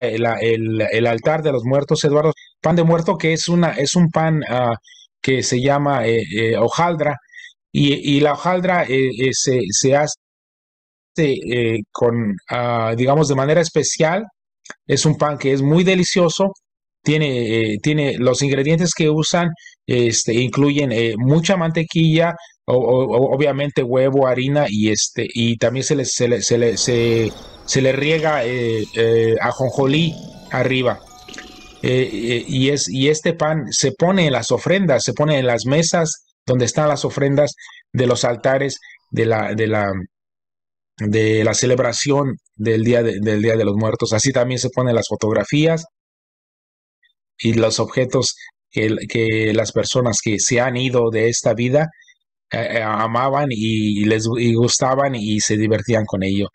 el, altar de los muertos, Eduardo. Pan de muerto, que es, una, es un pan ah, que se llama eh, eh, hojaldra, y, la hojaldra eh, se, se, hace con, ah, digamos, de manera especial. Es un pan que es muy delicioso. Tiene, tiene los ingredientes que usan, este, incluyen mucha mantequilla, obviamente huevo, harina y este, y también se les se, se se le riega eh, eh, a Jonjolí arriba. Eh, y, es, y este pan se pone en las ofrendas, se pone en las mesas donde están las ofrendas de los altares de la, de la, de la celebración del día de, del día de los Muertos. Así también se ponen las fotografías y los objetos que, las personas que se han ido de esta vida amaban y les gustaban y se divertían con ello.